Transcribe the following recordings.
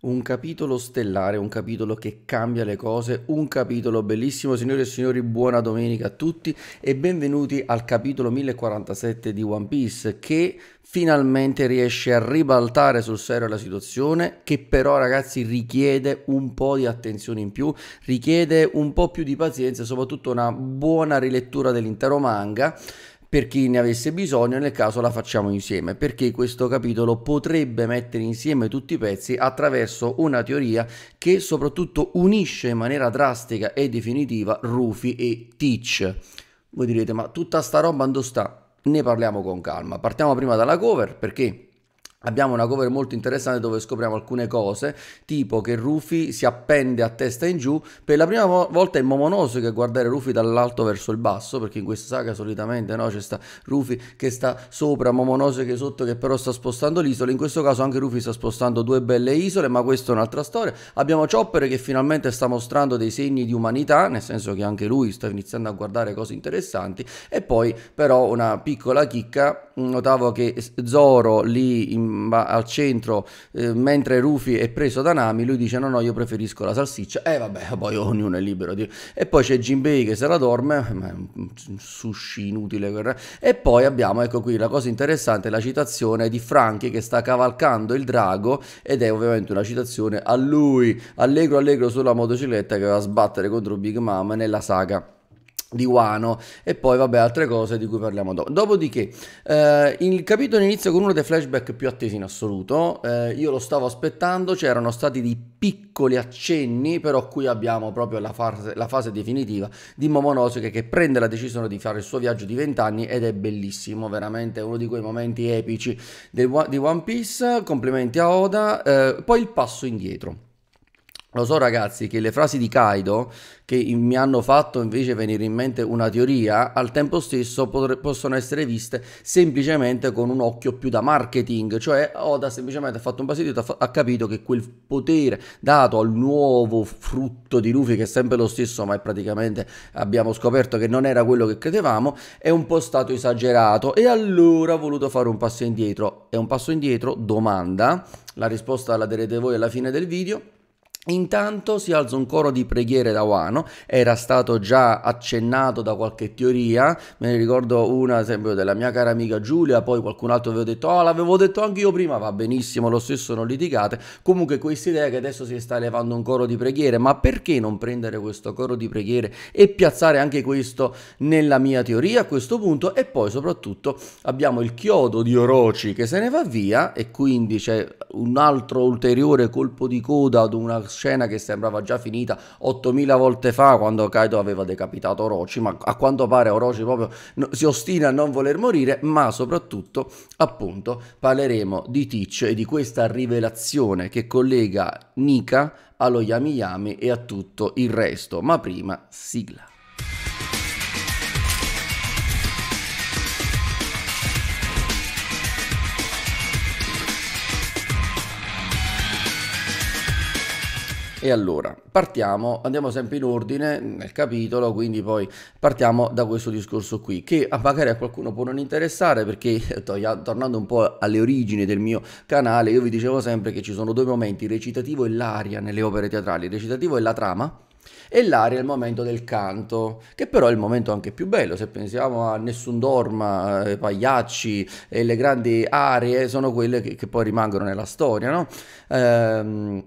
un capitolo stellare, un capitolo che cambia le cose, un capitolo bellissimo. Signore e signori, buona domenica a tutti e benvenuti al capitolo 1047 di One Piece che finalmente riesce a ribaltare sul serio la situazione che però ragazzi richiede un po' di attenzione in più, richiede un po' più di pazienza e soprattutto una buona rilettura dell'intero manga per chi ne avesse bisogno, nel caso la facciamo insieme, perché questo capitolo potrebbe mettere insieme tutti i pezzi attraverso una teoria che soprattutto unisce in maniera drastica e definitiva Rufy e Teach. Voi direte, ma tutta sta roba dove sta? Ne parliamo con calma. Partiamo prima dalla cover, perché Abbiamo una cover molto interessante dove scopriamo alcune cose, tipo che Rufy si appende a testa in giù. Per la prima volta è momonoso che guardare Rufy dall'alto verso il basso, perché in questa saga solitamente no, c'è sta Rufy che sta sopra, momonoso che sotto, che però sta spostando l'isola. In questo caso anche Rufy sta spostando due belle isole, ma questa è un'altra storia. Abbiamo Chopper che finalmente sta mostrando dei segni di umanità, nel senso che anche lui sta iniziando a guardare cose interessanti. E poi però una piccola chicca notavo che Zoro lì in, al centro, eh, mentre Rufy è preso da Nami, lui dice no no io preferisco la salsiccia, e eh, vabbè poi ognuno è libero di... E poi c'è Jinbei che se la dorme, ma è un sushi inutile. E poi abbiamo, ecco qui, la cosa interessante, la citazione di Franchi che sta cavalcando il drago ed è ovviamente una citazione a lui, allegro allegro sulla motocicletta che va a sbattere contro Big Mom nella saga di Wano e poi vabbè altre cose di cui parliamo dopo. Dopodiché eh, il capitolo inizia con uno dei flashback più attesi in assoluto, eh, io lo stavo aspettando, c'erano stati dei piccoli accenni, però qui abbiamo proprio la fase, la fase definitiva di Momonosuke che prende la decisione di fare il suo viaggio di vent'anni ed è bellissimo, veramente uno di quei momenti epici del, di One Piece, complimenti a Oda, eh, poi il passo indietro lo so ragazzi che le frasi di Kaido, che mi hanno fatto invece venire in mente una teoria, al tempo stesso possono essere viste semplicemente con un occhio più da marketing, cioè Oda semplicemente ha fatto un passito e ha capito che quel potere dato al nuovo frutto di Luffy, che è sempre lo stesso ma è praticamente abbiamo scoperto che non era quello che credevamo, è un po' stato esagerato e allora ha voluto fare un passo indietro. È un passo indietro domanda, la risposta la darete voi alla fine del video Intanto si alza un coro di preghiere da Wano, era stato già accennato da qualche teoria, me ne ricordo una esempio della mia cara amica Giulia, poi qualcun altro aveva detto "Ah, oh, l'avevo detto anche io prima", va benissimo, lo stesso non litigate. Comunque questa idea che adesso si sta elevando un coro di preghiere, ma perché non prendere questo coro di preghiere e piazzare anche questo nella mia teoria a questo punto e poi soprattutto abbiamo il chiodo di Orochi che se ne va via e quindi c'è un altro ulteriore colpo di coda ad una scena che sembrava già finita 8000 volte fa quando Kaido aveva decapitato Orochi, ma a quanto pare Orochi proprio si ostina a non voler morire, ma soprattutto appunto parleremo di Teach e di questa rivelazione che collega Nika allo Yami Yami e a tutto il resto, ma prima sigla. E allora, partiamo, andiamo sempre in ordine nel capitolo, quindi poi partiamo da questo discorso qui, che magari a qualcuno può non interessare perché, eh, tornando un po' alle origini del mio canale, io vi dicevo sempre che ci sono due momenti, il recitativo e l'aria nelle opere teatrali, il recitativo è la trama, e l'aria è il momento del canto, che però è il momento anche più bello, se pensiamo a Nessun Dorma, eh, Pagliacci e le grandi aree sono quelle che, che poi rimangono nella storia, no? Ehm,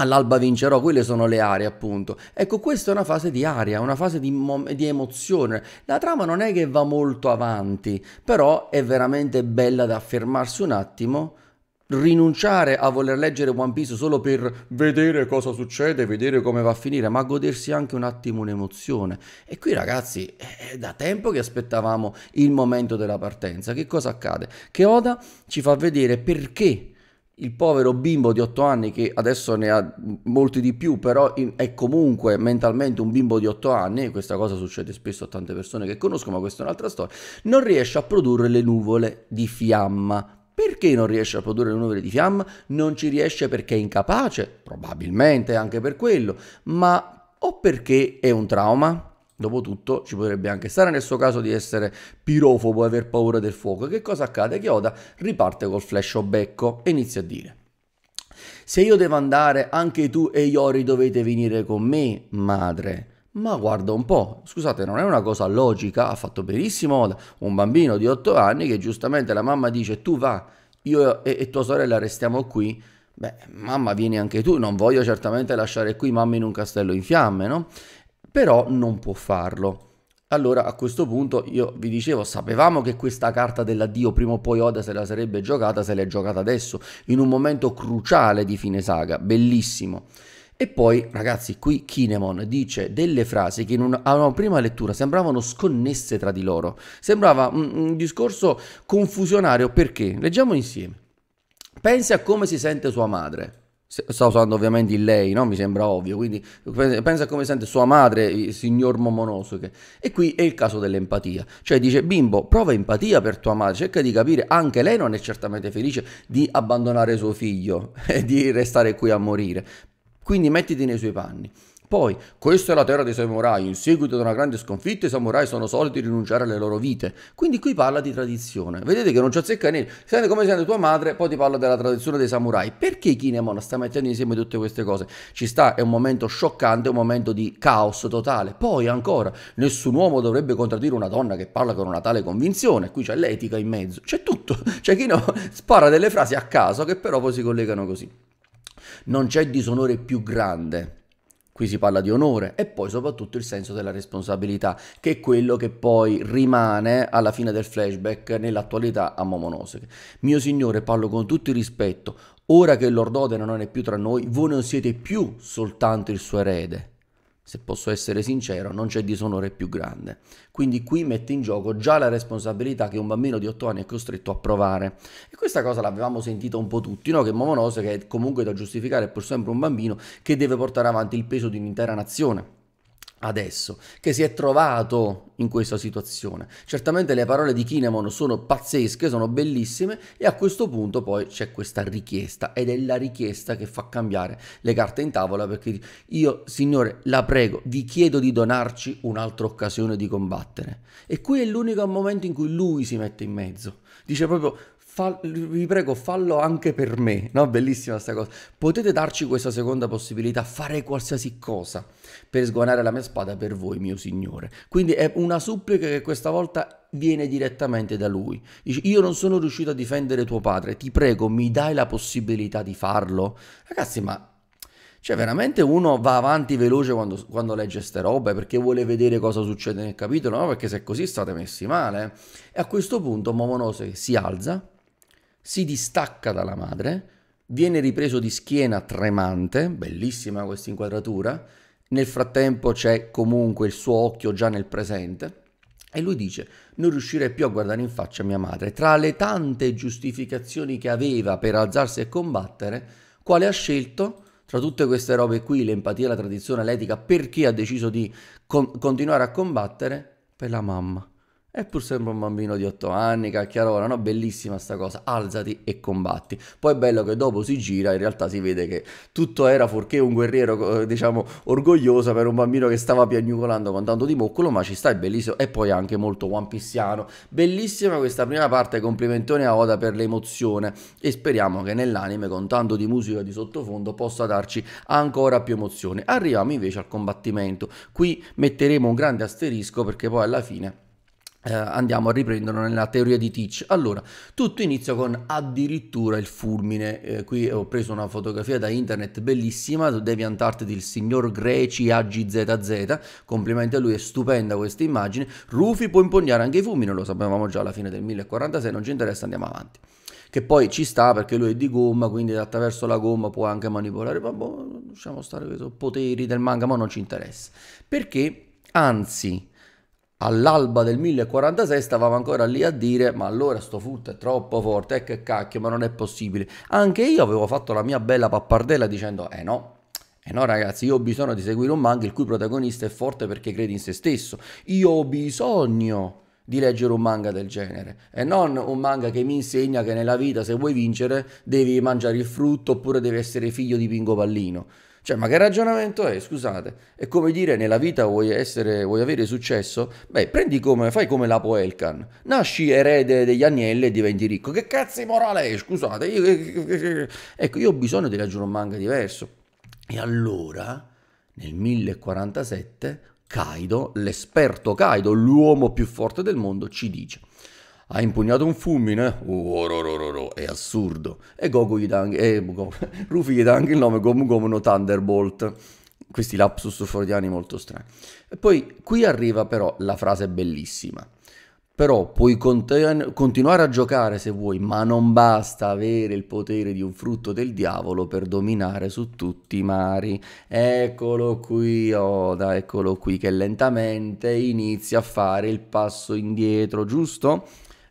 all'alba vincerò, quelle sono le aree appunto. Ecco, questa è una fase di aria, una fase di, di, emozione. La trama non è che va molto avanti, però è veramente bella da fermarsi un attimo. Rinunciare a voler leggere One Piece solo per vedere cosa succede, vedere come va a finire, ma godersi anche un attimo un'emozione. E qui ragazzi, è da tempo che aspettavamo il momento della partenza. Che cosa accade? Che Oda ci fa vedere perché il povero bimbo di 8 anni che adesso ne ha molti di più, però è comunque mentalmente un bimbo di 8 anni, e questa cosa succede spesso a tante persone che conosco, ma questa è un'altra storia, non riesce a produrre le nuvole di fiamma. Perché non riesce a produrre le nuvole di fiamma? Non ci riesce perché è incapace, probabilmente anche per quello, ma o perché è un trauma? Dopotutto ci potrebbe anche stare nel suo caso di essere pirofobo e aver paura del fuoco. Che cosa accade? Che Oda riparte col flash o becco e inizia a dire se io devo andare, anche tu e Iori dovete venire con me, madre. Ma guarda un po', scusate, non è una cosa logica, ha fatto benissimo Oda, un bambino di 8 anni che giustamente la mamma dice tu va, io e, e tua sorella restiamo qui, beh, mamma vieni anche tu, non voglio certamente lasciare qui mamma in un castello in fiamme, no? però non può farlo. Allora a questo punto io vi dicevo, sapevamo che questa carta dell'addio prima o poi Oda se la sarebbe giocata, se l'è giocata adesso, in un momento cruciale di fine saga, bellissimo. E poi ragazzi, qui Kinemon dice delle frasi che una, a una prima lettura sembravano sconnesse tra di loro, sembrava un, un discorso confusionario perché, leggiamo insieme, pensi a come si sente sua madre, Sta usando ovviamente il lei, no? Mi sembra ovvio. Quindi pensa come sente sua madre, il signor Momonosuke. E qui è il caso dell'empatia. Cioè dice, bimbo, prova empatia per tua madre, cerca di capire, anche lei non è certamente felice di abbandonare suo figlio e di restare qui a morire. Quindi mettiti nei suoi panni. Poi, questa è la terra dei samurai, in seguito ad una grande sconfitta i samurai sono soliti rinunciare alle loro vite. Quindi qui parla di tradizione. Vedete che non c'è azzecca niente. Senti come sente tua madre, poi ti parla della tradizione dei samurai. Perché Kinemon sta mettendo insieme tutte queste cose? Ci sta, è un momento scioccante, è un momento di caos totale. Poi ancora, nessun uomo dovrebbe contraddire una donna che parla con una tale convinzione. Qui c'è l'etica in mezzo, c'è tutto. C'è chi no, spara delle frasi a caso che però poi si collegano così. Non c'è disonore più grande qui si parla di onore e poi soprattutto il senso della responsabilità, che è quello che poi rimane alla fine del flashback nell'attualità a Momonosuke. Mio signore, parlo con tutto il rispetto, ora che Lord Oden non è più tra noi, voi non siete più soltanto il suo erede, se posso essere sincero, non c'è disonore più grande. Quindi qui mette in gioco già la responsabilità che un bambino di 8 anni è costretto a provare. E questa cosa l'avevamo sentita un po' tutti, no? che Momonose, che è comunque da giustificare, è pur sempre un bambino, che deve portare avanti il peso di un'intera nazione adesso, che si è trovato in questa situazione. Certamente le parole di Kinemon sono pazzesche, sono bellissime e a questo punto poi c'è questa richiesta ed è la richiesta che fa cambiare le carte in tavola perché io, signore, la prego, vi chiedo di donarci un'altra occasione di combattere. E qui è l'unico momento in cui lui si mette in mezzo. Dice proprio vi prego, fallo anche per me, no? Bellissima questa cosa. Potete darci questa seconda possibilità, fare qualsiasi cosa per sguanare la mia spada per voi, mio Signore. Quindi è una supplica che questa volta viene direttamente da lui. Dice, io non sono riuscito a difendere tuo padre, ti prego, mi dai la possibilità di farlo? Ragazzi, ma cioè, veramente uno va avanti veloce quando, quando legge ste robe perché vuole vedere cosa succede nel capitolo, no? Perché se è così state messi male. Eh. E a questo punto Momonose si alza si distacca dalla madre, viene ripreso di schiena tremante, bellissima questa inquadratura, nel frattempo c'è comunque il suo occhio già nel presente, e lui dice, non riuscirei più a guardare in faccia mia madre. Tra le tante giustificazioni che aveva per alzarsi e combattere, quale ha scelto? Tra tutte queste robe qui, l'empatia, la tradizione, l'etica, perché ha deciso di con continuare a combattere? Per la mamma. E pur sempre un bambino di 8 anni, cacchiarola, no? Bellissima sta cosa, alzati e combatti. Poi è bello che dopo si gira, in realtà si vede che tutto era fuorché un guerriero, diciamo, orgoglioso per un bambino che stava piagnucolando con tanto di moccolo, ma ci sta, è bellissimo. E poi anche molto one Bellissima questa prima parte, complimentone a Oda per l'emozione. E speriamo che nell'anime, con tanto di musica di sottofondo, possa darci ancora più emozione. Arriviamo invece al combattimento. Qui metteremo un grande asterisco perché poi alla fine eh, andiamo a riprenderlo nella teoria di Teach. Allora, tutto inizia con addirittura il fulmine. Eh, qui ho preso una fotografia da internet bellissima, Deviant Art del signor Greci AGZZ. Complimenti a lui, è stupenda questa immagine. Rufy può impugnare anche i fulmini, lo sapevamo già alla fine del 1046, non ci interessa, andiamo avanti. Che poi ci sta perché lui è di gomma, quindi attraverso la gomma può anche manipolare. Vabbè, boh, lasciamo stare i poteri del manga, ma non ci interessa. Perché, anzi all'alba del 1046 stavamo ancora lì a dire ma allora sto furto è troppo forte e eh, che cacchio ma non è possibile anche io avevo fatto la mia bella pappardella dicendo eh no eh no ragazzi, io ho bisogno di seguire un manga il cui protagonista è forte perché crede in se stesso. Io ho bisogno di leggere un manga del genere e non un manga che mi insegna che nella vita se vuoi vincere devi mangiare il frutto oppure devi essere figlio di Pingo Pallino. Cioè, ma che ragionamento è? Scusate, è come dire nella vita vuoi, essere, vuoi avere successo? Beh, prendi come, fai come l'Apo Elkan, nasci erede degli agnelli e diventi ricco. Che cazzo di morale è? Scusate, io... ecco, io ho bisogno di leggere un manga diverso. E allora, nel 1047, Kaido, l'esperto Kaido, l'uomo più forte del mondo, ci dice ha impugnato un fulmine, oh, oh, oh, ro, è assurdo. E Goku gli dà anche, eh, Rufy gli dà anche il nome Gomu Gomu no Thunderbolt. Questi lapsus freudiani molto strani. E poi qui arriva però la frase bellissima. Però puoi conten- continuare a giocare se vuoi, ma non basta avere il potere di un frutto del diavolo per dominare su tutti i mari. Eccolo qui, Oda, eccolo qui, che lentamente inizia a fare il passo indietro, giusto?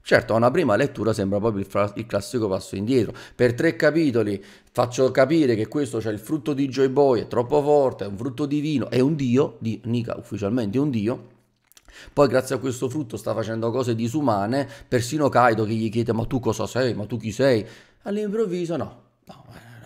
Certo, a una prima lettura sembra proprio il, il classico passo indietro. Per tre capitoli faccio capire che questo c'è cioè il frutto di Joy Boy, è troppo forte, è un frutto divino, è un dio, di, Nika ufficialmente è un dio, poi grazie a questo frutto sta facendo cose disumane, persino Kaido che gli chiede ma tu cosa sei, ma tu chi sei? All'improvviso no, no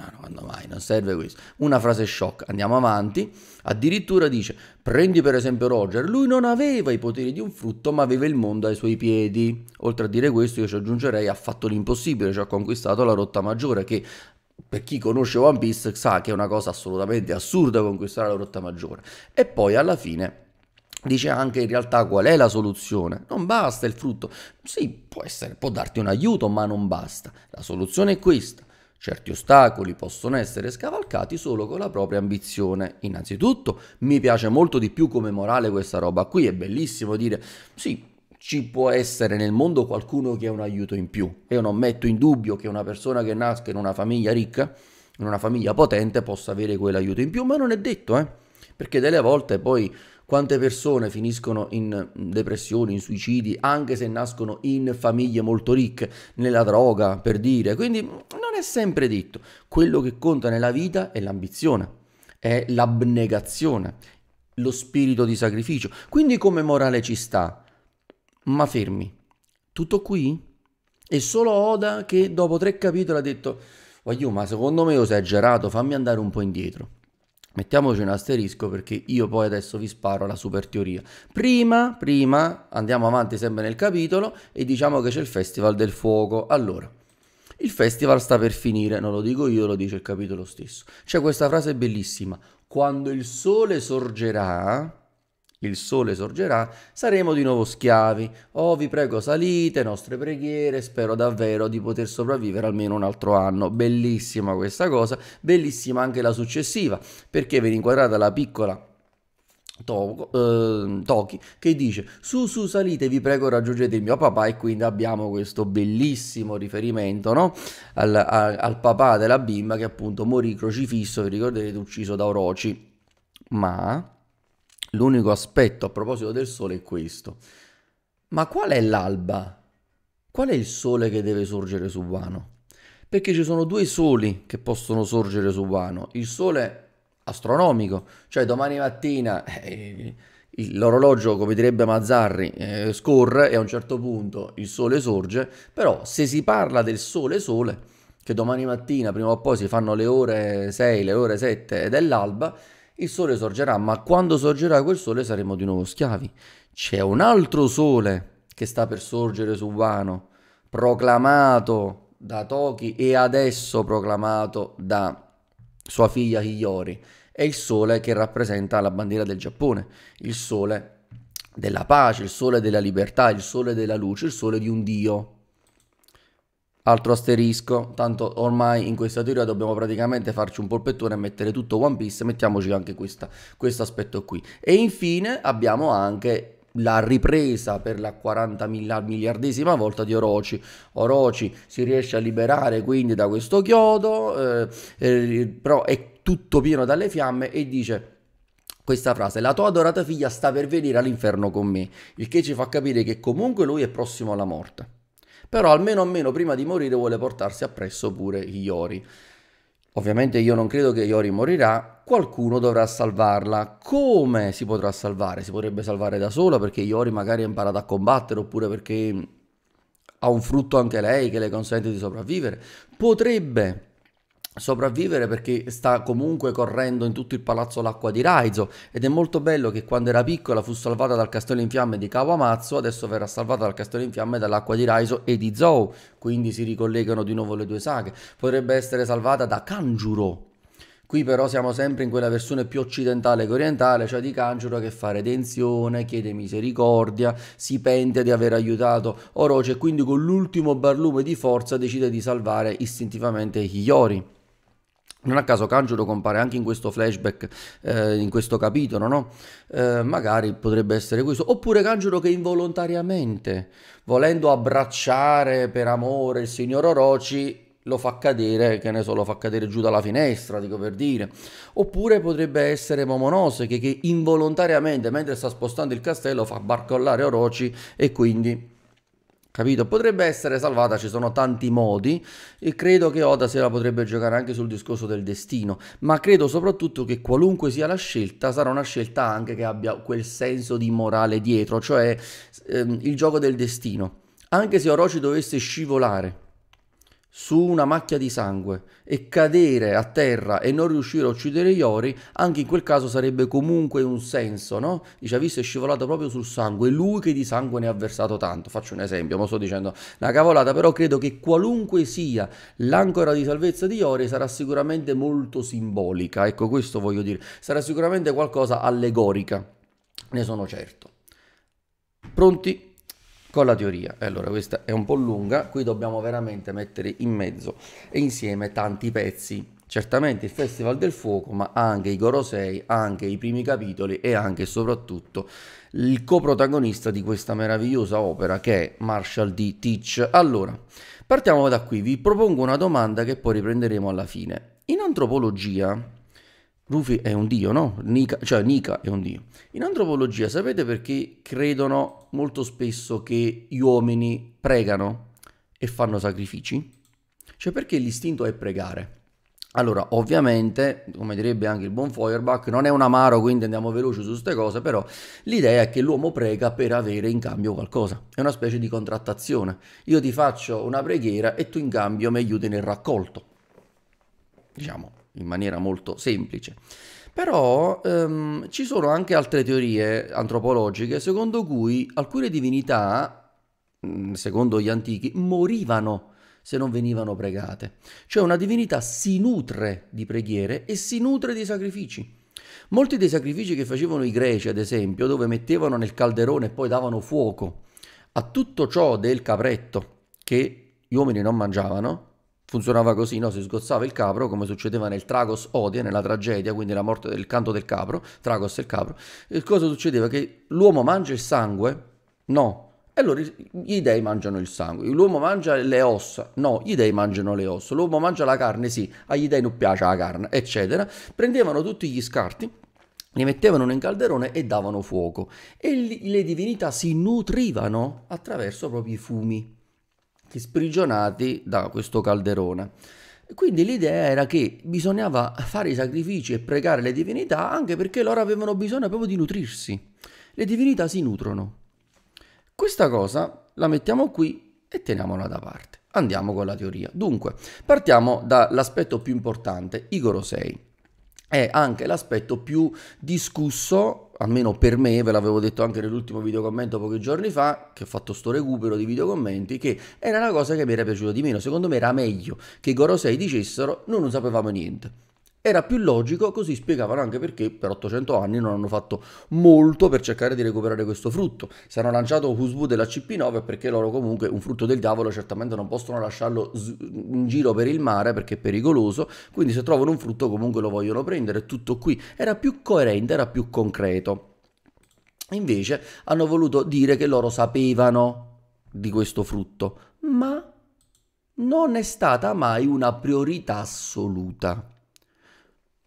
no, quando mai, non serve questo. Una frase shock, andiamo avanti. Addirittura dice, prendi per esempio Roger, lui non aveva i poteri di un frutto ma aveva il mondo ai suoi piedi. Oltre a dire questo io ci aggiungerei, ha fatto l'impossibile, cioè ha conquistato la rotta maggiore che per chi conosce One Piece sa che è una cosa assolutamente assurda conquistare la rotta maggiore. E poi alla fine dice anche in realtà qual è la soluzione. Non basta il frutto. Sì, può, essere, può darti un aiuto, ma non basta. La soluzione è questa. Certi ostacoli possono essere scavalcati solo con la propria ambizione. Innanzitutto mi piace molto di più come morale questa roba qui, è bellissimo dire sì, ci può essere nel mondo qualcuno che è un aiuto in più. Io non metto in dubbio che una persona che nasca in una famiglia ricca, in una famiglia potente, possa avere quell'aiuto in più, ma non è detto, eh? Perché delle volte poi quante persone finiscono in mm, depressioni, in suicidi, anche se nascono in famiglie molto ricche, nella droga, per dire. Quindi mm, non è sempre detto. Quello che conta nella vita è l'ambizione, è l'abnegazione, lo spirito di sacrificio. Quindi come morale ci sta. Ma fermi, tutto qui? è solo Oda che dopo tre capitoli ha detto, Guagliù, ma secondo me ho esagerato, fammi andare un po' indietro. Mettiamoci un asterisco perché io poi adesso vi sparo la super teoria. Prima, prima andiamo avanti sempre nel capitolo e diciamo che c'è il Festival del Fuoco. Allora, il festival sta per finire, non lo dico io, lo dice il capitolo stesso. C'è questa frase bellissima. Quando il sole sorgerà, il sole sorgerà, saremo di nuovo schiavi. Oh, vi prego, salite, nostre preghiere, spero davvero di poter sopravvivere almeno un altro anno. Bellissima questa cosa, bellissima anche la successiva, perché viene inquadrata la piccola To, eh, Toki che dice su su salite vi prego raggiungete il mio papà e quindi abbiamo questo bellissimo riferimento no? al, al, al papà della bimba che appunto morì crocifisso vi ricorderete ucciso da Orochi ma L'unico aspetto a proposito del sole è questo. Ma qual è l'alba? Qual è il sole che deve sorgere su Vano? Perché ci sono due soli che possono sorgere su Vano. Il sole astronomico, cioè domani mattina eh, l'orologio, come direbbe Mazzarri, eh, scorre e a un certo punto il sole sorge, però se si parla del sole sole, che domani mattina prima o poi si fanno le ore 6, le ore 7 dell'alba, il sole sorgerà, ma quando sorgerà quel sole saremo di nuovo schiavi. C'è un altro sole che sta per sorgere su Vano, proclamato da Toki e adesso proclamato da sua figlia Hiyori. È il sole che rappresenta la bandiera del Giappone, il sole della pace, il sole della libertà, il sole della luce, il sole di un Dio Altro asterisco, tanto ormai in questa teoria dobbiamo praticamente farci un polpettone e mettere tutto One Piece, mettiamoci anche questo aspetto qui. E infine abbiamo anche la ripresa per la 40 miliardesima volta di Orochi. Orochi si riesce a liberare quindi da questo chiodo, eh, eh, però è tutto pieno dalle fiamme e dice questa frase, la tua adorata figlia sta per venire all'inferno con me, il che ci fa capire che comunque lui è prossimo alla morte però almeno almeno prima di morire vuole portarsi appresso pure Iori. Ovviamente io non credo che Iori morirà, qualcuno dovrà salvarla. Come si potrà salvare? Si potrebbe salvare da sola perché Iori magari ha imparato a combattere oppure perché ha un frutto anche lei che le consente di sopravvivere. Potrebbe sopravvivere perché sta comunque correndo in tutto il palazzo l'acqua di Raizo ed è molto bello che quando era piccola fu salvata dal castello in fiamme di Kawamatsu adesso verrà salvata dal castello in fiamme dall'acqua di Raizo e di Zou quindi si ricollegano di nuovo le due saghe potrebbe essere salvata da Kanjuro Qui però siamo sempre in quella versione più occidentale che orientale, cioè di Kanjuro che fa redenzione, chiede misericordia, si pente di aver aiutato Orochi e quindi con l'ultimo barlume di forza decide di salvare istintivamente Hiyori. Non a caso Kanjuro compare anche in questo flashback, eh, in questo capitolo, no? Eh, magari potrebbe essere questo. Oppure Kanjuro che involontariamente, volendo abbracciare per amore il signor Orochi, lo fa cadere, che ne so, lo fa cadere giù dalla finestra, dico per dire. Oppure potrebbe essere Momonoseke che involontariamente, mentre sta spostando il castello, fa barcollare Orochi e quindi Capito? Potrebbe essere salvata, ci sono tanti modi e credo che Oda se la potrebbe giocare anche sul discorso del destino, ma credo soprattutto che qualunque sia la scelta sarà una scelta anche che abbia quel senso di morale dietro, cioè ehm, il gioco del destino. Anche se Orochi dovesse scivolare su una macchia di sangue e cadere a terra e non riuscire a uccidere Iori, anche in quel caso sarebbe comunque un senso, no? Dice, ha visto, è scivolato proprio sul sangue, lui che di sangue ne ha versato tanto. Faccio un esempio, ma sto dicendo una cavolata, però credo che qualunque sia l'ancora di salvezza di Iori sarà sicuramente molto simbolica, ecco questo voglio dire, sarà sicuramente qualcosa allegorica, ne sono certo. Pronti? con la teoria. allora questa è un po' lunga, qui dobbiamo veramente mettere in mezzo e insieme tanti pezzi. Certamente il Festival del Fuoco, ma anche i Gorosei, anche i primi capitoli e anche e soprattutto il coprotagonista di questa meravigliosa opera che è Marshall D. Teach. Allora, partiamo da qui, vi propongo una domanda che poi riprenderemo alla fine. In antropologia Luffy è un dio, no? Nika, cioè Nika è un dio. In antropologia sapete perché credono molto spesso che gli uomini pregano e fanno sacrifici? Cioè perché l'istinto è pregare. Allora, ovviamente, come direbbe anche il buon Feuerbach, non è un amaro, quindi andiamo veloci su queste cose, però l'idea è che l'uomo prega per avere in cambio qualcosa. È una specie di contrattazione. Io ti faccio una preghiera e tu in cambio mi aiuti nel raccolto. Diciamo, in maniera molto semplice. Però ehm, ci sono anche altre teorie antropologiche secondo cui alcune divinità, mm, secondo gli antichi, morivano se non venivano pregate. Cioè una divinità si nutre di preghiere e si nutre di sacrifici. Molti dei sacrifici che facevano i greci, ad esempio, dove mettevano nel calderone e poi davano fuoco a tutto ciò del capretto che gli uomini non mangiavano, funzionava così, no? si sgozzava il capro come succedeva nel Tragos Odie, nella tragedia, quindi la morte del canto del capro, Tragos e il capro, e cosa succedeva? Che l'uomo mangia il sangue? No. E allora gli dei mangiano il sangue, l'uomo mangia le ossa, no, gli dei mangiano le ossa, l'uomo mangia la carne, sì, agli dei non piace la carne, eccetera. Prendevano tutti gli scarti, li mettevano nel calderone e davano fuoco e le divinità si nutrivano attraverso proprio i fumi sprigionati da questo calderone. Quindi l'idea era che bisognava fare i sacrifici e pregare le divinità anche perché loro avevano bisogno proprio di nutrirsi. Le divinità si nutrono. Questa cosa la mettiamo qui e teniamola da parte. Andiamo con la teoria. Dunque, partiamo dall'aspetto più importante, Igoro 6. È anche l'aspetto più discusso almeno per me, ve l'avevo detto anche nell'ultimo videocommento pochi giorni fa, che ho fatto sto recupero di videocommenti, che era la cosa che mi era piaciuta di meno. Secondo me era meglio che i Gorosei dicessero non sapevamo niente. Era più logico, così spiegavano anche perché per 800 anni non hanno fatto molto per cercare di recuperare questo frutto. Se hanno lanciato Husbu della CP9 è perché loro comunque un frutto del diavolo certamente non possono lasciarlo in giro per il mare perché è pericoloso, quindi se trovano un frutto comunque lo vogliono prendere, tutto qui. Era più coerente, era più concreto. Invece hanno voluto dire che loro sapevano di questo frutto, ma non è stata mai una priorità assoluta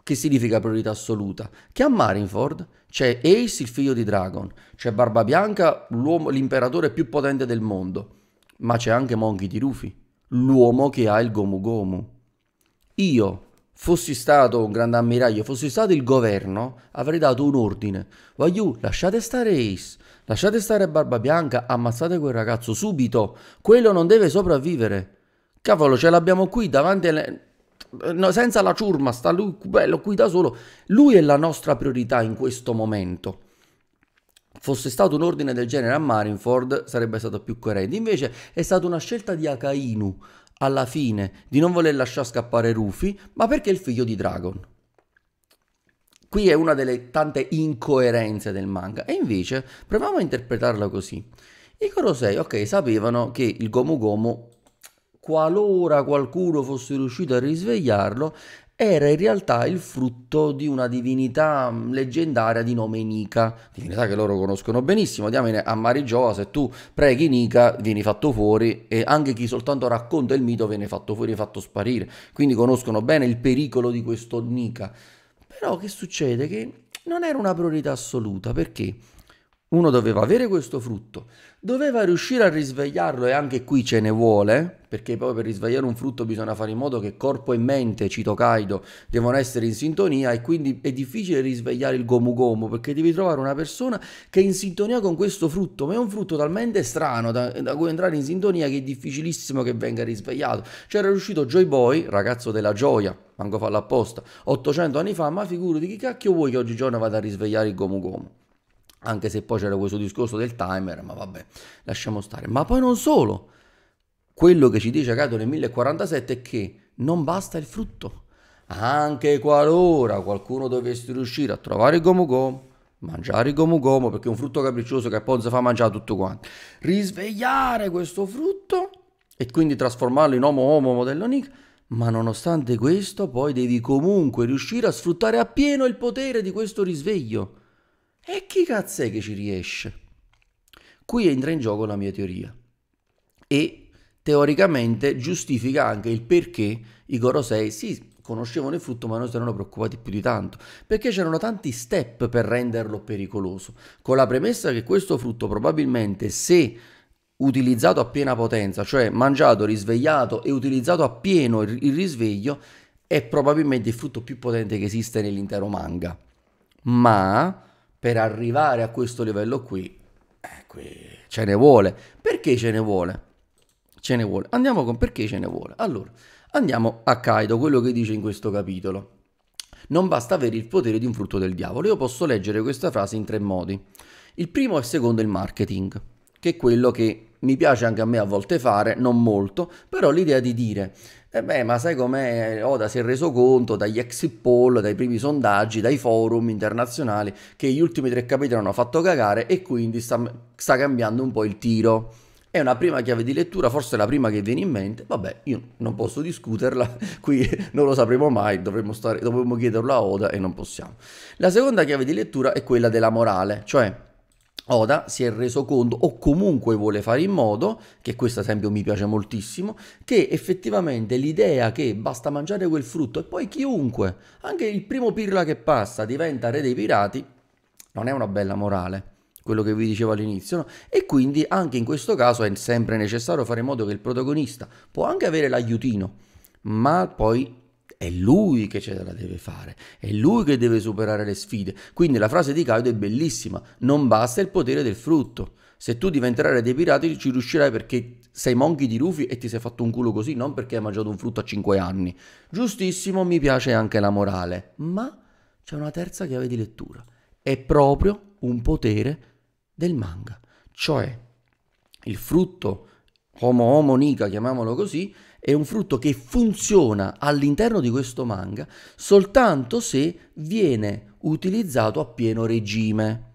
che significa priorità assoluta, che a Marineford c'è Ace, il figlio di Dragon, c'è Barba Bianca, l'imperatore più potente del mondo, ma c'è anche Monkey di Rufy, l'uomo che ha il Gomu Gomu. Io, fossi stato un grande ammiraglio, fossi stato il governo, avrei dato un ordine. Voglio, lasciate stare Ace, lasciate stare Barba Bianca, ammazzate quel ragazzo subito. Quello non deve sopravvivere. Cavolo, ce l'abbiamo qui davanti alle no, senza la ciurma, sta lui bello qui da solo. Lui è la nostra priorità in questo momento. Fosse stato un ordine del genere a Marinford sarebbe stato più coerente. Invece è stata una scelta di Akainu alla fine di non voler lasciare scappare Rufy, ma perché è il figlio di Dragon. Qui è una delle tante incoerenze del manga. E invece proviamo a interpretarla così. I Corosei, ok, sapevano che il Gomu Gomu qualora qualcuno fosse riuscito a risvegliarlo, era in realtà il frutto di una divinità mm, leggendaria di nome Nika, divinità che loro conoscono benissimo. Diamine a Marigiova, se tu preghi Nika, vieni fatto fuori e anche chi soltanto racconta il mito viene fatto fuori, e fatto sparire. Quindi conoscono bene il pericolo di questo Nika. Però che succede? Che non era una priorità assoluta, perché? Uno doveva avere questo frutto, doveva riuscire a risvegliarlo e anche qui ce ne vuole, perché poi per risvegliare un frutto bisogna fare in modo che corpo e mente, cito Kaido, devono essere in sintonia e quindi è difficile risvegliare il gomu gomu perché devi trovare una persona che è in sintonia con questo frutto, ma è un frutto talmente strano da, da cui entrare in sintonia che è difficilissimo che venga risvegliato. C'era riuscito Joy Boy, ragazzo della gioia, manco fallo apposta, 800 anni fa, ma figurati chi cacchio vuoi che oggigiorno vada a risvegliare il gomu gomu anche se poi c'era questo discorso del timer, ma vabbè, lasciamo stare. Ma poi non solo, quello che ci dice Cato nel 1047 è che non basta il frutto. Anche qualora qualcuno dovesse riuscire a trovare il gomugomu, mangiare il gomugomu, perché è un frutto capriccioso che poi si fa mangiare tutto quanto, risvegliare questo frutto e quindi trasformarlo in homo homo modello Nick, ma nonostante questo poi devi comunque riuscire a sfruttare appieno il potere di questo risveglio. E chi cazzo è che ci riesce? Qui entra in gioco la mia teoria e teoricamente giustifica anche il perché i Gorosei si conoscevano il frutto ma non si erano preoccupati più di tanto, perché c'erano tanti step per renderlo pericoloso, con la premessa che questo frutto probabilmente se utilizzato a piena potenza, cioè mangiato, risvegliato e utilizzato a pieno il risveglio, è probabilmente il frutto più potente che esiste nell'intero manga. Ma per arrivare a questo livello qui, eh, qui ce ne vuole. Perché ce ne vuole? Ce ne vuole. Andiamo con perché ce ne vuole. Allora, andiamo a Kaido, quello che dice in questo capitolo. Non basta avere il potere di un frutto del diavolo. Io posso leggere questa frase in tre modi. Il primo e il secondo è il marketing, che è quello che mi piace anche a me a volte fare, non molto, però l'idea di dire e eh beh, ma sai com'è? Oda si è reso conto dagli exit poll, dai primi sondaggi, dai forum internazionali che gli ultimi tre capitoli hanno fatto cagare e quindi sta, sta cambiando un po' il tiro. È una prima chiave di lettura, forse la prima che viene in mente, vabbè, io non posso discuterla, qui non lo sapremo mai, dovremmo, stare, dovremmo chiederlo a Oda e non possiamo. La seconda chiave di lettura è quella della morale, cioè Oda si è reso conto, o comunque vuole fare in modo, che questo esempio mi piace moltissimo, che effettivamente l'idea che basta mangiare quel frutto e poi chiunque, anche il primo pirla che passa, diventa re dei pirati, non è una bella morale quello che vi dicevo all'inizio, no? e quindi anche in questo caso è sempre necessario fare in modo che il protagonista può anche avere l'aiutino, ma poi è lui che ce la deve fare, è lui che deve superare le sfide. Quindi la frase di Caido è bellissima, non basta il potere del frutto. Se tu diventerai dei pirati ci riuscirai perché sei monchi di Rufi e ti sei fatto un culo così, non perché hai mangiato un frutto a 5 anni. Giustissimo, mi piace anche la morale, ma c'è una terza chiave di lettura. È proprio un potere del manga, cioè il frutto Homo Nika, chiamiamolo così, è un frutto che funziona all'interno di questo manga soltanto se viene utilizzato a pieno regime.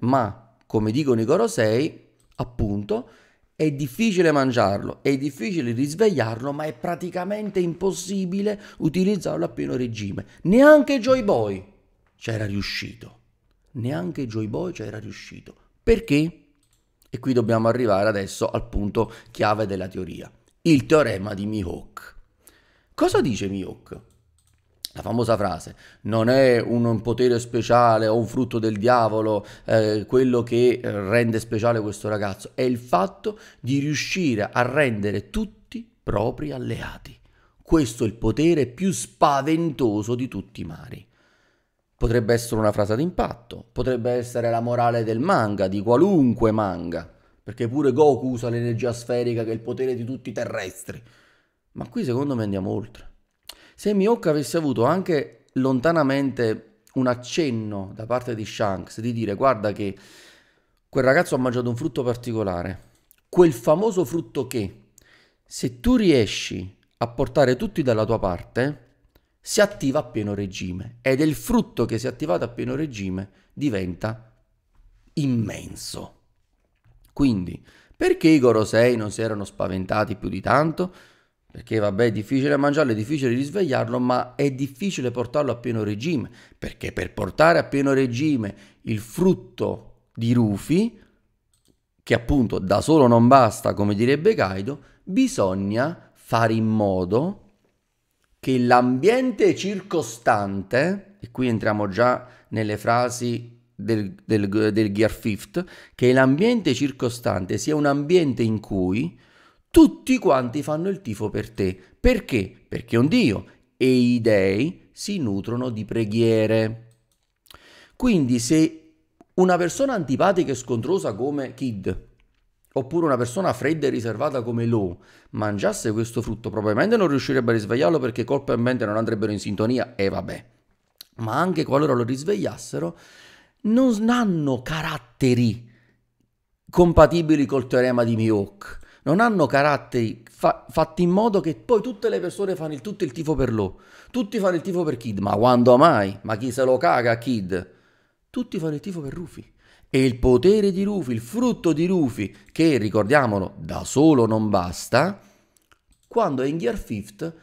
Ma, come dicono i Gorosei, appunto, è difficile mangiarlo, è difficile risvegliarlo, ma è praticamente impossibile utilizzarlo a pieno regime. Neanche Joy Boy c'era riuscito. Neanche Joy Boy c'era riuscito. Perché? E qui dobbiamo arrivare adesso al punto chiave della teoria, il teorema di Mihawk. Cosa dice Mihawk? La famosa frase, non è un potere speciale o un frutto del diavolo eh, quello che eh, rende speciale questo ragazzo, è il fatto di riuscire a rendere tutti propri alleati. Questo è il potere più spaventoso di tutti i mari. Potrebbe essere una frase d'impatto, potrebbe essere la morale del manga, di qualunque manga, perché pure Goku usa l'energia sferica che è il potere di tutti i terrestri. Ma qui secondo me andiamo oltre. Se Miyoko avesse avuto anche lontanamente un accenno da parte di Shanks di dire guarda che quel ragazzo ha mangiato un frutto particolare, quel famoso frutto che se tu riesci a portare tutti dalla tua parte, si attiva a pieno regime ed è il frutto che si è attivato a pieno regime diventa immenso. Quindi, perché i gorosei non si erano spaventati più di tanto? Perché vabbè, è difficile mangiarlo, è difficile risvegliarlo, ma è difficile portarlo a pieno regime, perché per portare a pieno regime il frutto di Rufi, che appunto da solo non basta, come direbbe Kaido, bisogna fare in modo che l'ambiente circostante, e qui entriamo già nelle frasi del, del, del Gear Fifth, che l'ambiente circostante sia un ambiente in cui tutti quanti fanno il tifo per te. Perché? Perché è un Dio e i dei si nutrono di preghiere. Quindi se una persona antipatica e scontrosa come Kid Oppure una persona fredda e riservata come Lo mangiasse questo frutto, probabilmente non riuscirebbe a risvegliarlo perché colpa e mente non andrebbero in sintonia e vabbè. Ma anche qualora lo risvegliassero, non hanno caratteri compatibili col teorema di Mioch. Non hanno caratteri fa- fatti in modo che poi tutte le persone fanno il, tutto il tifo per Lo. Tutti fanno il tifo per Kid, ma quando mai? Ma chi se lo caga Kid? Tutti fanno il tifo per Rufy. E il potere di Rufy, il frutto di Rufy, che ricordiamolo, da solo non basta, quando è in Gear Fifth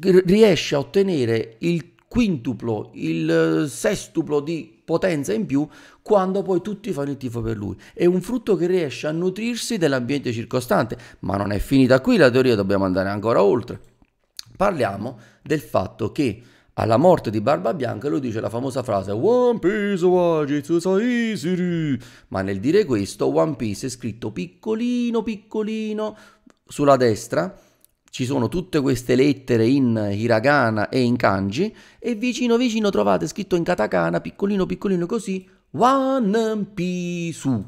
riesce a ottenere il quintuplo, il eh, sestuplo di potenza in più quando poi tutti fanno il tifo per lui. È un frutto che riesce a nutrirsi dell'ambiente circostante, ma non è finita qui la teoria, dobbiamo andare ancora oltre. Parliamo del fatto che alla morte di Barba Bianca lui dice la famosa frase One Piece Wajitsu Saisiri ma nel dire questo One Piece è scritto piccolino piccolino sulla destra ci sono tutte queste lettere in hiragana e in kanji e vicino vicino trovate scritto in katakana piccolino piccolino così One Piece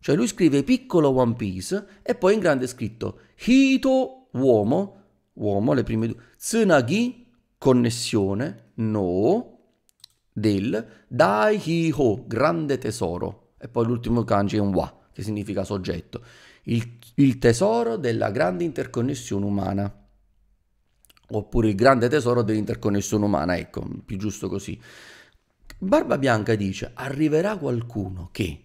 cioè lui scrive piccolo One Piece e poi in grande è scritto Hito uomo uomo le prime due Tsunagi connessione, no, del, dai hi ho, grande tesoro. E poi l'ultimo kanji è un wa, che significa soggetto. Il, il tesoro della grande interconnessione umana. Oppure il grande tesoro dell'interconnessione umana, ecco, più giusto così. Barba Bianca dice, arriverà qualcuno che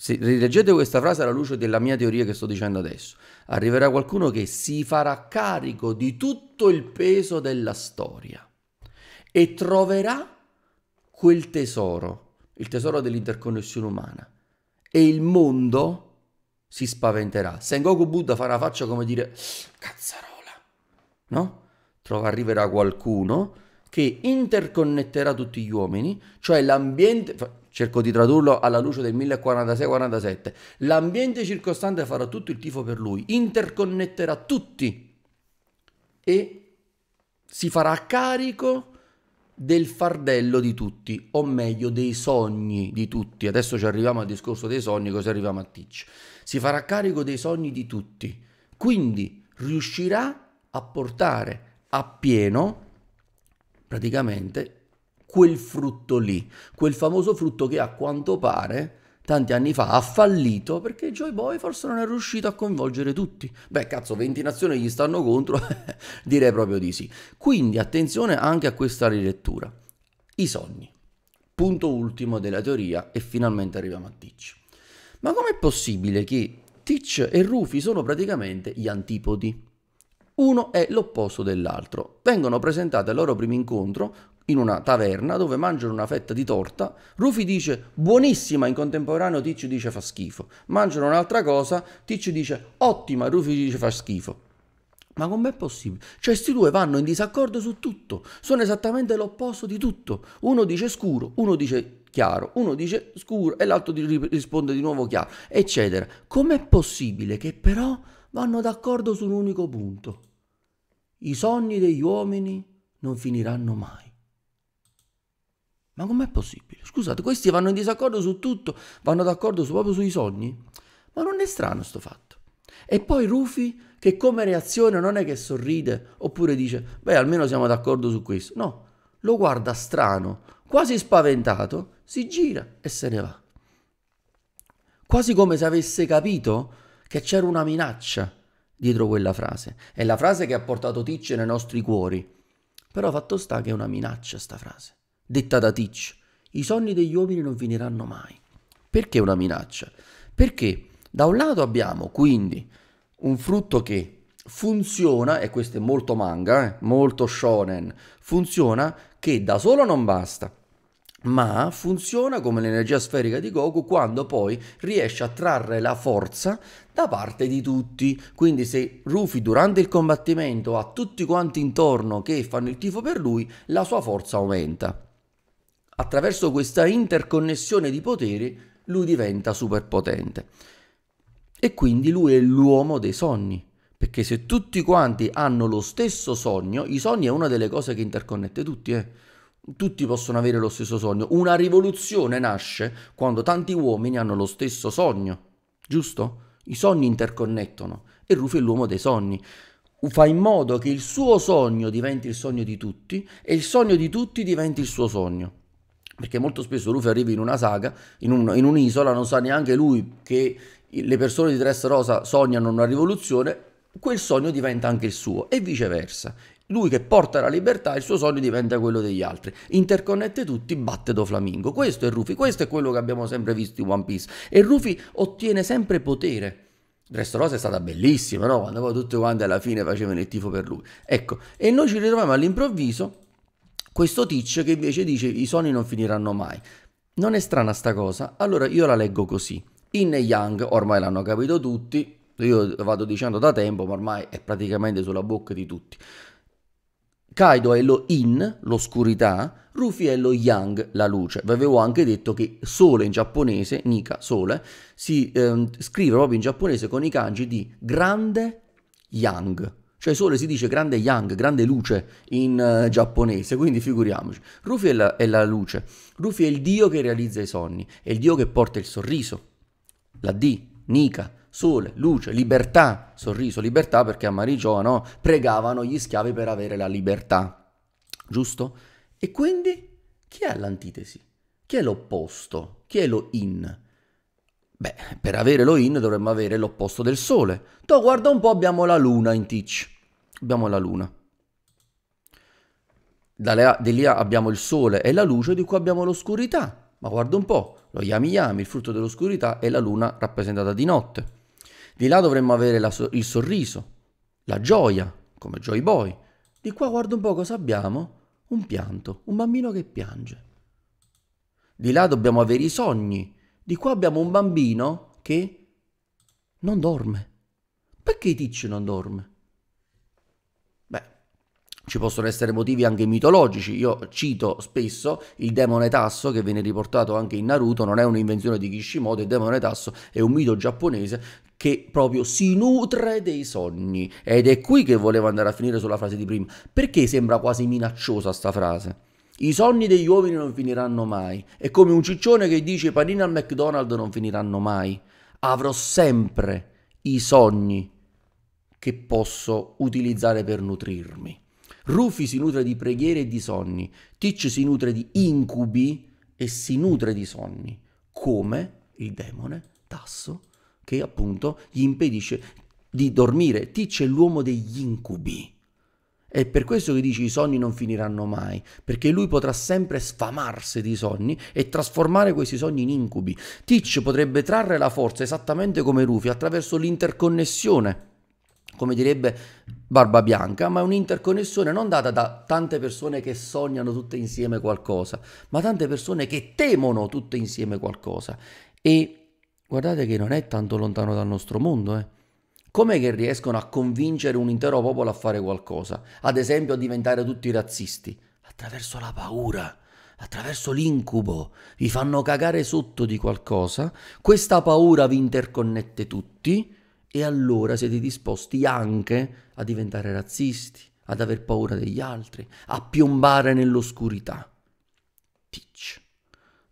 se rileggete questa frase alla luce della mia teoria che sto dicendo adesso, arriverà qualcuno che si farà carico di tutto il peso della storia e troverà quel tesoro, il tesoro dell'interconnessione umana. E il mondo si spaventerà. Sengoku Buddha farà faccia come dire cazzarola, no? Trova, arriverà qualcuno che interconnetterà tutti gli uomini, cioè l'ambiente cerco di tradurlo alla luce del 1046-47, l'ambiente circostante farà tutto il tifo per lui, interconnetterà tutti e si farà carico del fardello di tutti, o meglio dei sogni di tutti. Adesso ci arriviamo al discorso dei sogni, così arriviamo a Ticci. Si farà carico dei sogni di tutti, quindi riuscirà a portare a pieno praticamente quel frutto lì, quel famoso frutto che a quanto pare tanti anni fa ha fallito perché Joy Boy forse non è riuscito a coinvolgere tutti. Beh, cazzo, 20 nazioni gli stanno contro, direi proprio di sì. Quindi attenzione anche a questa rilettura. I sogni. Punto ultimo della teoria e finalmente arriviamo a Teach. Ma com'è possibile che Teach e Rufy sono praticamente gli antipodi? Uno è l'opposto dell'altro. Vengono presentate al loro primo incontro in una taverna dove mangiano una fetta di torta, Rufy dice buonissima, in contemporaneo Ticcio dice fa schifo, mangiano un'altra cosa, Ticcio dice ottima, Rufy dice fa schifo. Ma com'è possibile? Cioè, questi due vanno in disaccordo su tutto, sono esattamente l'opposto di tutto. Uno dice scuro, uno dice chiaro, uno dice scuro e l'altro risponde di nuovo chiaro, eccetera. Com'è possibile che però vanno d'accordo su un unico punto? I sogni degli uomini non finiranno mai. Ma com'è possibile? Scusate, questi vanno in disaccordo su tutto, vanno d'accordo proprio sui sogni? Ma non è strano sto fatto. E poi Rufy che come reazione non è che sorride oppure dice, beh almeno siamo d'accordo su questo. No, lo guarda strano, quasi spaventato, si gira e se ne va. Quasi come se avesse capito che c'era una minaccia dietro quella frase. È la frase che ha portato Ticce nei nostri cuori. Però fatto sta che è una minaccia sta frase detta da Teach, i sogni degli uomini non finiranno mai. Perché una minaccia? Perché da un lato abbiamo quindi un frutto che funziona, e questo è molto manga, eh, molto shonen, funziona che da solo non basta, ma funziona come l'energia sferica di Goku quando poi riesce a trarre la forza da parte di tutti. Quindi se Rufy durante il combattimento ha tutti quanti intorno che fanno il tifo per lui, la sua forza aumenta. Attraverso questa interconnessione di poteri lui diventa superpotente. E quindi lui è l'uomo dei sogni, perché se tutti quanti hanno lo stesso sogno, i sogni è una delle cose che interconnette tutti, eh. Tutti possono avere lo stesso sogno. Una rivoluzione nasce quando tanti uomini hanno lo stesso sogno, giusto? I sogni interconnettono e Rufy è l'uomo dei sogni. Fa in modo che il suo sogno diventi il sogno di tutti e il sogno di tutti diventi il suo sogno perché molto spesso Luffy arriva in una saga, in, un, in un'isola, non sa neanche lui che le persone di Dressrosa sognano una rivoluzione, quel sogno diventa anche il suo e viceversa. Lui che porta la libertà, il suo sogno diventa quello degli altri. Interconnette tutti, batte Doflamingo. Questo è Rufy, questo è quello che abbiamo sempre visto in One Piece. E Rufy ottiene sempre potere. Dressrosa è stata bellissima, no? Quando poi tutti quanti alla fine facevano il tifo per lui. Ecco, e noi ci ritroviamo all'improvviso questo teach che invece dice i sogni non finiranno mai. Non è strana sta cosa? Allora io la leggo così. In Yang ormai l'hanno capito tutti, io vado dicendo da tempo, ma ormai è praticamente sulla bocca di tutti. Kaido è lo in, l'oscurità, Rufy è lo yang, la luce. Vi avevo anche detto che sole in giapponese, Nika sole, si eh, scrive proprio in giapponese con i kanji di grande yang. Cioè sole si dice grande yang, grande luce in uh, giapponese, quindi figuriamoci. Rufy è la, è la luce, Rufy è il dio che realizza i sogni, è il dio che porta il sorriso. La D, Nika, sole, luce, libertà, sorriso, libertà perché a Marigioa no, pregavano gli schiavi per avere la libertà, giusto? E quindi chi è l'antitesi? Chi è l'opposto? Chi è lo in? Beh, per avere lo in dovremmo avere l'opposto del Sole. Toh, guarda un po', abbiamo la Luna in Teach. Abbiamo la Luna. di lì abbiamo il Sole e la luce, di qua abbiamo l'oscurità. Ma guarda un po', lo Yami Yami, il frutto dell'oscurità, e la Luna rappresentata di notte. Di là dovremmo avere so il sorriso, la gioia, come Joy Boy. Di qua guarda un po' cosa abbiamo. Un pianto, un bambino che piange. Di là dobbiamo avere i sogni, di qua abbiamo un bambino che non dorme. Perché Tic non dorme? Beh, ci possono essere motivi anche mitologici. Io cito spesso il demone Tasso che viene riportato anche in Naruto, non è un'invenzione di Kishimoto, il demone Tasso è un mito giapponese che proprio si nutre dei sogni. Ed è qui che volevo andare a finire sulla frase di prima. Perché sembra quasi minacciosa sta frase? I sogni degli uomini non finiranno mai. È come un ciccione che dice i panini al McDonald's non finiranno mai. Avrò sempre i sogni che posso utilizzare per nutrirmi. Rufi si nutre di preghiere e di sogni. Teach si nutre di incubi e si nutre di sogni. Come il demone Tasso che appunto gli impedisce di dormire. Teach è l'uomo degli incubi è per questo che dice i sogni non finiranno mai, perché lui potrà sempre sfamarsi di sogni e trasformare questi sogni in incubi. Teach potrebbe trarre la forza esattamente come Rufy attraverso l'interconnessione, come direbbe Barba Bianca, ma un'interconnessione non data da tante persone che sognano tutte insieme qualcosa, ma tante persone che temono tutte insieme qualcosa. E guardate che non è tanto lontano dal nostro mondo, eh. Com'è che riescono a convincere un intero popolo a fare qualcosa? Ad esempio a diventare tutti razzisti? Attraverso la paura, attraverso l'incubo. Vi fanno cagare sotto di qualcosa, questa paura vi interconnette tutti e allora siete disposti anche a diventare razzisti, ad aver paura degli altri, a piombare nell'oscurità. Teach.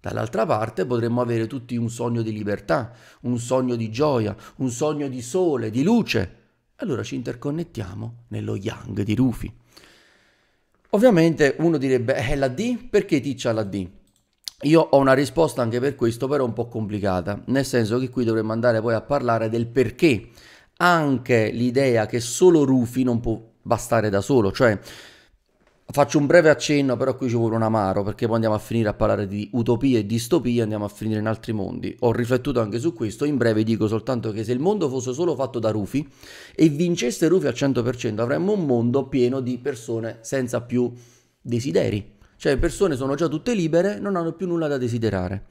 Dall'altra parte potremmo avere tutti un sogno di libertà, un sogno di gioia, un sogno di sole, di luce. Allora ci interconnettiamo nello yang di Rufi. Ovviamente uno direbbe, è eh, la D? Perché Ticcia la D? Io ho una risposta anche per questo, però un po' complicata, nel senso che qui dovremmo andare poi a parlare del perché anche l'idea che solo Rufi non può bastare da solo, cioè Faccio un breve accenno, però qui ci vuole un amaro, perché poi andiamo a finire a parlare di utopie e distopie, andiamo a finire in altri mondi. Ho riflettuto anche su questo, in breve dico soltanto che se il mondo fosse solo fatto da Rufy e vincesse Rufy al 100%, avremmo un mondo pieno di persone senza più desideri. Cioè le persone sono già tutte libere, non hanno più nulla da desiderare.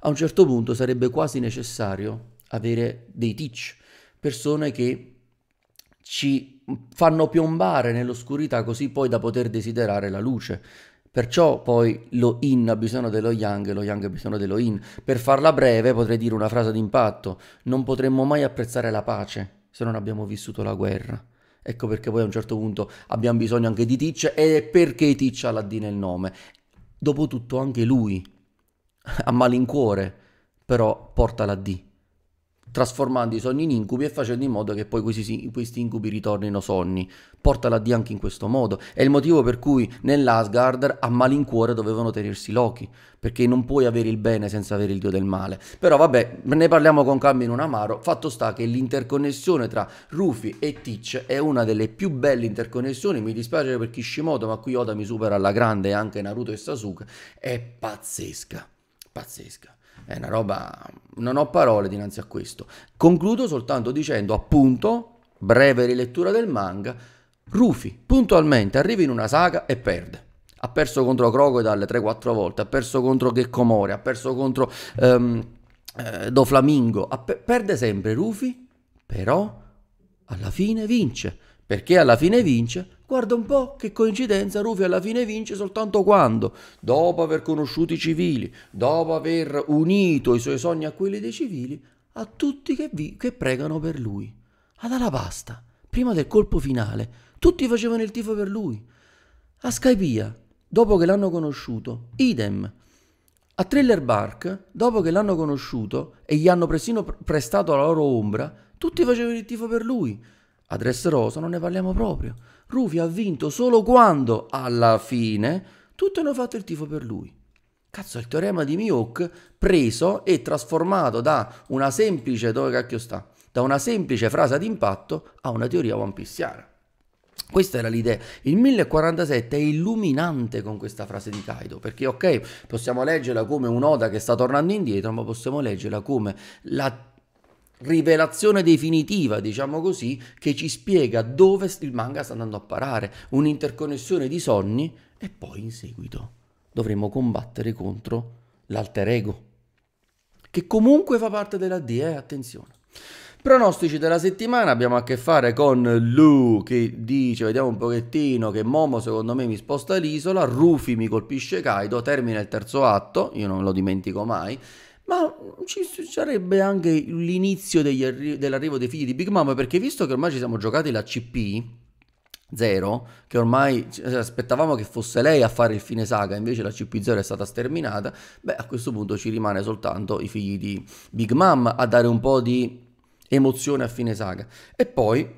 A un certo punto sarebbe quasi necessario avere dei teach, persone che ci fanno piombare nell'oscurità così poi da poter desiderare la luce. Perciò poi lo in ha bisogno dello yang e lo yang ha bisogno dello in. Per farla breve potrei dire una frase d'impatto, non potremmo mai apprezzare la pace se non abbiamo vissuto la guerra. Ecco perché poi a un certo punto abbiamo bisogno anche di Ticcia e perché ha la D nel nome. Dopotutto anche lui, a malincuore, però porta la D trasformando i sogni in incubi e facendo in modo che poi questi, questi incubi ritornino sogni. Portala a Dio anche in questo modo. È il motivo per cui nell'Asgard a malincuore dovevano tenersi Loki, perché non puoi avere il bene senza avere il dio del male. Però vabbè, ne parliamo con calma in un amaro. Fatto sta che l'interconnessione tra Rufy e Teach è una delle più belle interconnessioni. Mi dispiace per Kishimoto, ma qui Oda mi supera alla grande, anche Naruto e Sasuke. È pazzesca, pazzesca. È una roba, non ho parole dinanzi a questo. Concludo soltanto dicendo, appunto, breve rilettura del manga, Rufy puntualmente arriva in una saga e perde. Ha perso contro Crocodile 3-4 volte, ha perso contro Geckomore, ha perso contro um, eh, Doflamingo, pe- perde sempre Rufy, però alla fine vince. Perché alla fine vince? Guarda un po' che coincidenza, Rufi alla fine vince soltanto quando, dopo aver conosciuto i civili, dopo aver unito i suoi sogni a quelli dei civili, a tutti che, vi, che pregano per lui. Ad Alabasta, prima del colpo finale, tutti facevano il tifo per lui. A Skypia, dopo che l'hanno conosciuto, idem. A Thriller Bark, dopo che l'hanno conosciuto e gli hanno persino prestato la loro ombra, tutti facevano il tifo per lui. A Dressrosa non ne parliamo proprio. Rufi ha vinto solo quando, alla fine, tutti hanno fatto il tifo per lui. Cazzo, il teorema di Miok preso e trasformato da una semplice, dove cacchio sta? Da una semplice frase d'impatto a una teoria one pissiana. questa era l'idea. Il 1047 è illuminante con questa frase di Kaido, perché ok, possiamo leggerla come un'oda che sta tornando indietro, ma possiamo leggerla come la rivelazione definitiva, diciamo così, che ci spiega dove il manga sta andando a parare, un'interconnessione di sogni e poi in seguito dovremo combattere contro l'alter ego, che comunque fa parte della D, eh? attenzione. Pronostici della settimana abbiamo a che fare con Lu che dice, vediamo un pochettino, che Momo secondo me mi sposta l'isola, Rufy mi colpisce Kaido, termina il terzo atto, io non lo dimentico mai, ma ci sarebbe anche l'inizio arri- dell'arrivo dei figli di Big Mom, perché visto che ormai ci siamo giocati la CP 0, che ormai eh, aspettavamo che fosse lei a fare il fine saga, invece la CP0 è stata sterminata, beh a questo punto ci rimane soltanto i figli di Big Mom a dare un po' di emozione a fine saga. E poi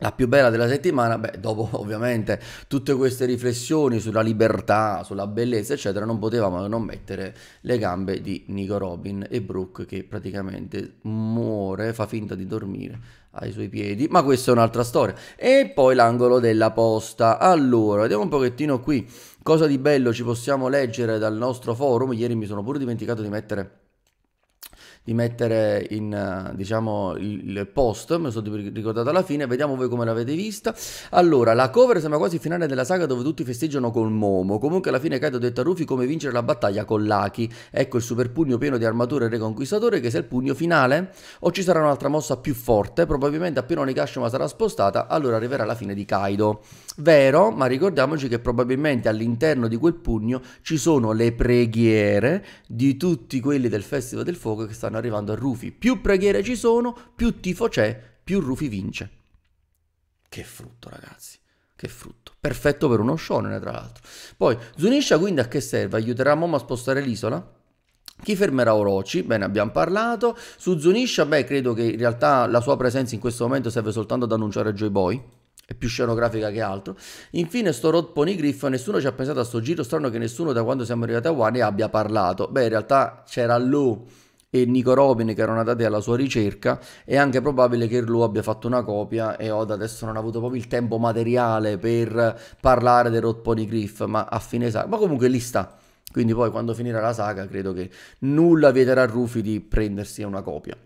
la più bella della settimana, beh, dopo ovviamente tutte queste riflessioni sulla libertà, sulla bellezza, eccetera, non potevamo non mettere le gambe di Nico Robin e Brooke che praticamente muore, fa finta di dormire ai suoi piedi, ma questa è un'altra storia. E poi l'angolo della posta. Allora, vediamo un pochettino qui cosa di bello ci possiamo leggere dal nostro forum. Ieri mi sono pure dimenticato di mettere di mettere in eh, diciamo il post, me lo sono ricordato alla fine, vediamo voi come l'avete vista. Allora, la cover sembra quasi finale della saga dove tutti festeggiano con Momo, comunque alla fine Kaido detta a Rufy come vincere la battaglia con Laki, ecco il super pugno pieno di armature e reconquistatore che se il pugno finale o ci sarà un'altra mossa più forte, probabilmente appena Onigashima sarà spostata, allora arriverà la fine di Kaido. Vero, ma ricordiamoci che probabilmente all'interno di quel pugno ci sono le preghiere di tutti quelli del Festival del Fuoco che stanno stanno arrivando a Rufy. Più preghiere ci sono, più tifo c'è, più Rufy vince. Che frutto, ragazzi. Che frutto. Perfetto per uno shonen, tra l'altro. Poi, Zunisha quindi a che serve? Aiuterà Momo a spostare l'isola? Chi fermerà Orochi? Bene, abbiamo parlato. Su Zunisha, beh, credo che in realtà la sua presenza in questo momento serve soltanto ad annunciare Joy Boy. È più scenografica che altro. Infine, sto Rod Pony Griff. Nessuno ci ha pensato a sto giro. Strano che nessuno da quando siamo arrivati a Wani abbia parlato. Beh, in realtà c'era Lou e Nico Robin che erano andati alla sua ricerca è anche probabile che lui abbia fatto una copia e Oda adesso non ha avuto proprio il tempo materiale per parlare del Rotponi Griff ma a fine saga ma comunque lì sta quindi poi quando finirà la saga credo che nulla vieterà a Rufy di prendersi una copia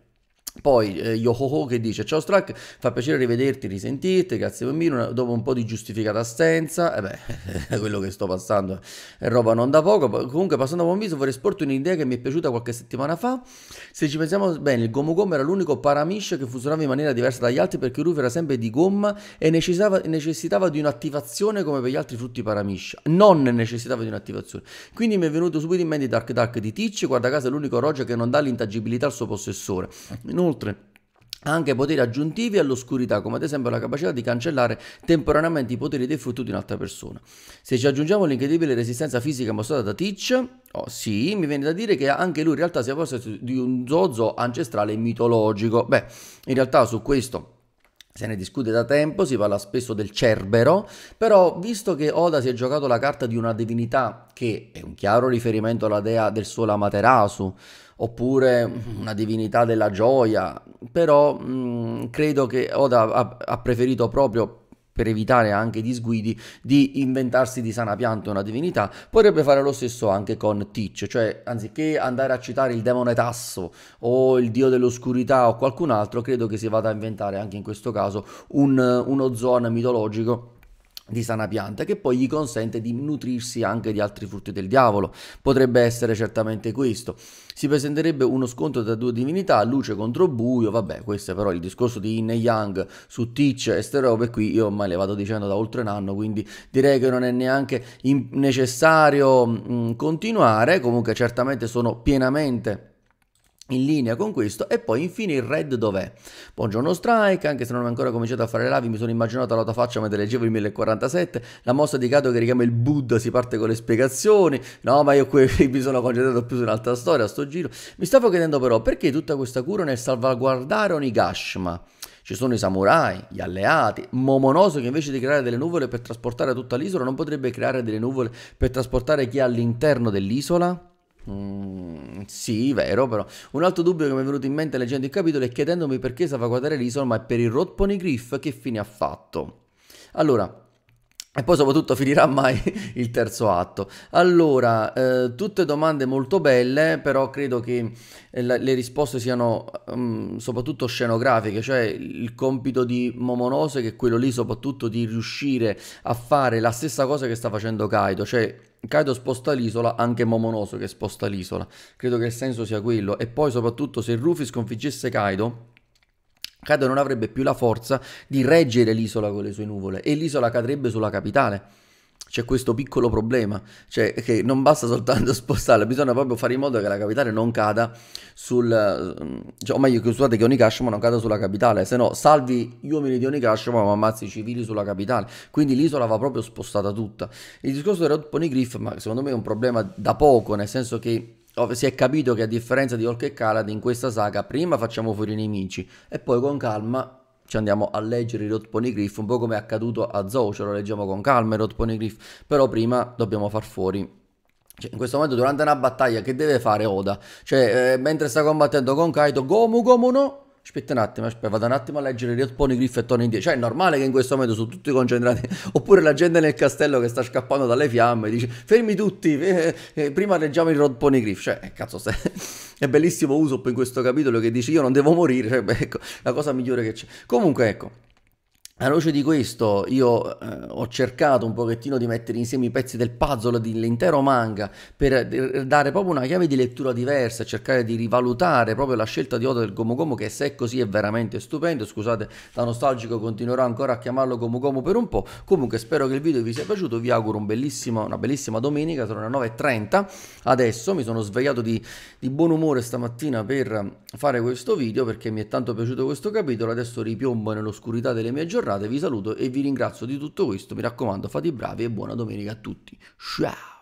poi eh, Yohoho che dice Ciao Strack, fa piacere rivederti, risentirti, grazie bambino, dopo un po' di giustificata assenza, e eh beh, quello che sto passando è roba non da poco, comunque passando a buon viso vorrei sporto un'idea che mi è piaciuta qualche settimana fa, se ci pensiamo bene il Gomu Gomu era l'unico paramish che funzionava in maniera diversa dagli altri perché Ruf era sempre di gomma e necessitava, necessitava di un'attivazione come per gli altri frutti paramish, non necessitava di un'attivazione, quindi mi è venuto subito in mente Dark Dark di Teach, guarda caso è l'unico Roger che non dà l'intangibilità al suo possessore, Non Inoltre, anche poteri aggiuntivi all'oscurità, come ad esempio la capacità di cancellare temporaneamente i poteri dei frutto di un'altra persona. Se ci aggiungiamo l'incredibile resistenza fisica mostrata da Teach, oh sì, mi viene da dire che anche lui in realtà sia forse di un zozo ancestrale mitologico. Beh, in realtà su questo se ne discute da tempo, si parla spesso del Cerbero, però visto che Oda si è giocato la carta di una divinità che è un chiaro riferimento alla dea del suo Amaterasu, oppure una divinità della gioia, però mh, credo che Oda ha, ha, preferito proprio per evitare anche disguidi di inventarsi di sana pianta una divinità, potrebbe fare lo stesso anche con Teach, cioè anziché andare a citare il demone Tasso o il dio dell'oscurità o qualcun altro, credo che si vada a inventare anche in questo caso un, uno zona mitologico di sana pianta che poi gli consente di nutrirsi anche di altri frutti del diavolo. Potrebbe essere certamente questo. Si presenterebbe uno scontro tra due divinità, luce contro buio, vabbè, questo è però il discorso di Yin e Yang su Teach e ste robe qui, io ormai le vado dicendo da oltre un anno, quindi direi che non è neanche necessario mh, continuare, comunque certamente sono pienamente in linea con questo e poi infine il red dov'è? Buongiorno strike, anche se non ho ancora cominciato a fare live mi sono immaginato la tua faccia mentre leggevo il 1047, la mossa di Kato che richiama il Buddha, si parte con le spiegazioni, no ma io qui mi sono concentrato più su un'altra storia a sto giro, mi stavo chiedendo però perché tutta questa cura nel salvaguardare Onigashima? Ci sono i samurai, gli alleati, Momonosuke invece di creare delle nuvole per trasportare tutta l'isola non potrebbe creare delle nuvole per trasportare chi è all'interno dell'isola? Mm, sì, vero, però. Un altro dubbio che mi è venuto in mente leggendo il capitolo è chiedendomi perché Savaguatare l'isola, ma per il Rotpony Griff che fine ha fatto? Allora, e poi soprattutto finirà mai il terzo atto. Allora, eh, tutte domande molto belle, però credo che eh, le risposte siano um, soprattutto scenografiche, cioè il compito di Momonose che è quello lì soprattutto di riuscire a fare la stessa cosa che sta facendo Kaido, cioè Kaido sposta l'isola, anche Momonoso che sposta l'isola. Credo che il senso sia quello. E poi soprattutto se Rufy sconfiggesse Kaido, Kaido non avrebbe più la forza di reggere l'isola con le sue nuvole e l'isola cadrebbe sulla capitale c'è questo piccolo problema, cioè che non basta soltanto spostarla, bisogna proprio fare in modo che la capitale non cada sul, eh, cioè, o meglio che scusate che Onikashima non cada sulla capitale, se no salvi gli uomini di Onikashima ma ammazzi i civili sulla capitale, quindi l'isola va proprio spostata tutta. Il discorso del Rod Ponygriff, ma secondo me è un problema da poco, nel senso che oh, si è capito che a differenza di Hulk e Calad in questa saga prima facciamo fuori i nemici e poi con calma ci andiamo a leggere i Rod Ponegriff, un po' come è accaduto a Zoo, ce lo leggiamo con calma i Rod Ponegriff, però prima dobbiamo far fuori cioè, in questo momento, durante una battaglia, che deve fare Oda? Cioè, eh, mentre sta combattendo con Kaito, Gomu Gomu no? aspetta un attimo, aspetta, vado un attimo a leggere Riot Pony Griff e torno indietro. Cioè, è normale che in questo momento sono tutti concentrati. Oppure la gente nel castello che sta scappando dalle fiamme dice: Fermi tutti, eh, eh, eh prima leggiamo il Rod Pony Griff. Cioè, eh, cazzo, se... è bellissimo Usopp in questo capitolo che dice: Io non devo morire. Cioè, beh, ecco, la cosa migliore che c'è. Comunque, ecco. Alla luce di questo io eh, ho cercato un pochettino di mettere insieme i pezzi del puzzle dell'intero manga per dare proprio una chiave di lettura diversa, cercare di rivalutare proprio la scelta di Oda del Gomu Gomu che se è così è veramente stupendo, scusate da nostalgico continuerò ancora a chiamarlo Gomu Gomu per un po', comunque spero che il video vi sia piaciuto, vi auguro un una bellissima domenica, sono le 9.30 adesso, mi sono svegliato di, di buon umore stamattina per fare questo video perché mi è tanto piaciuto questo capitolo, adesso ripiombo nell'oscurità delle mie giornate serrate vi saluto e vi ringrazio di tutto questo, mi raccomando fate i bravi e buona domenica a tutti. Ciao!